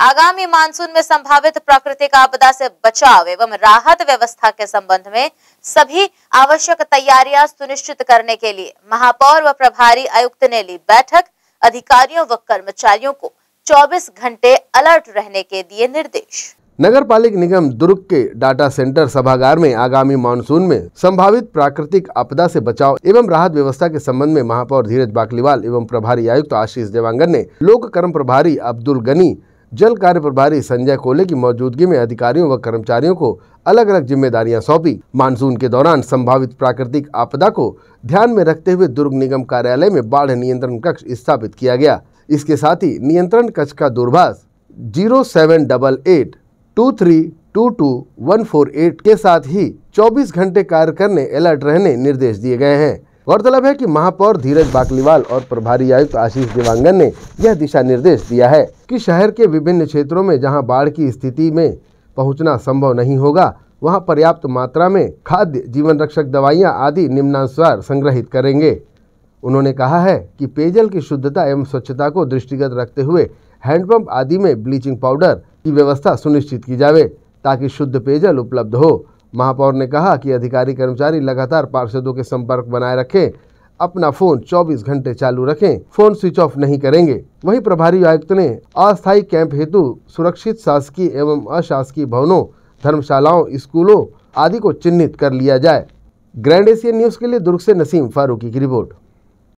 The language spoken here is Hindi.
आगामी मानसून में संभावित प्राकृतिक आपदा से बचाव एवं राहत व्यवस्था के संबंध में सभी आवश्यक तैयारियां सुनिश्चित करने के लिए महापौर व प्रभारी आयुक्त ने ली बैठक अधिकारियों व कर्मचारियों को 24 घंटे अलर्ट रहने के दिए निर्देश नगर पालिक निगम दुर्ग के डाटा सेंटर सभागार में आगामी मानसून में संभावित प्राकृतिक आपदा से बचाव एवं राहत व्यवस्था के संबंध में महापौर धीरज बाकलीवाल एवं प्रभारी आयुक्त आशीष देवांगन ने लोक कर्म प्रभारी अब्दुल गनी जल कार्य प्रभारी संजय कोले की मौजूदगी में अधिकारियों व कर्मचारियों को अलग अलग जिम्मेदारियां सौंपी मानसून के दौरान संभावित प्राकृतिक आपदा को ध्यान में रखते हुए दुर्ग निगम कार्यालय में बाढ़ नियंत्रण कक्ष स्थापित किया गया इसके साथ ही नियंत्रण कक्ष का दूरभाष zero seven double eight two three two two one four eight के साथ ही चौबीस घंटे कार्य करने अलर्ट रहने निर्देश दिए गए हैं गौरतलब है कि महापौर धीरज बाकलीवाल और प्रभारी आयुक्त आशीष देवांगन ने यह दिशा निर्देश दिया है कि शहर के विभिन्न क्षेत्रों में जहां बाढ़ की स्थिति में पहुंचना संभव नहीं होगा वहां पर्याप्त मात्रा में खाद्य जीवन रक्षक दवाइयां आदि निम्नानुसार संग्रहित करेंगे उन्होंने कहा है कि पेयजल की शुद्धता एवं स्वच्छता को दृष्टिगत रखते हुए हैंडपंप आदि में ब्लीचिंग पाउडर की व्यवस्था सुनिश्चित की जावे ताकि शुद्ध पेयजल उपलब्ध हो महापौर ने कहा कि अधिकारी कर्मचारी लगातार पार्षदों के संपर्क बनाए रखें अपना फोन 24 घंटे चालू रखें फोन स्विच ऑफ नहीं करेंगे वहीं प्रभारी आयुक्त ने अस्थायी कैंप हेतु सुरक्षित शासकीय एवं अशासकीय भवनों धर्मशालाओं स्कूलों आदि को चिन्हित कर लिया जाए ग्रैंड एशियन न्यूज के लिए दुर्ग से नसीम फारूकी की रिपोर्ट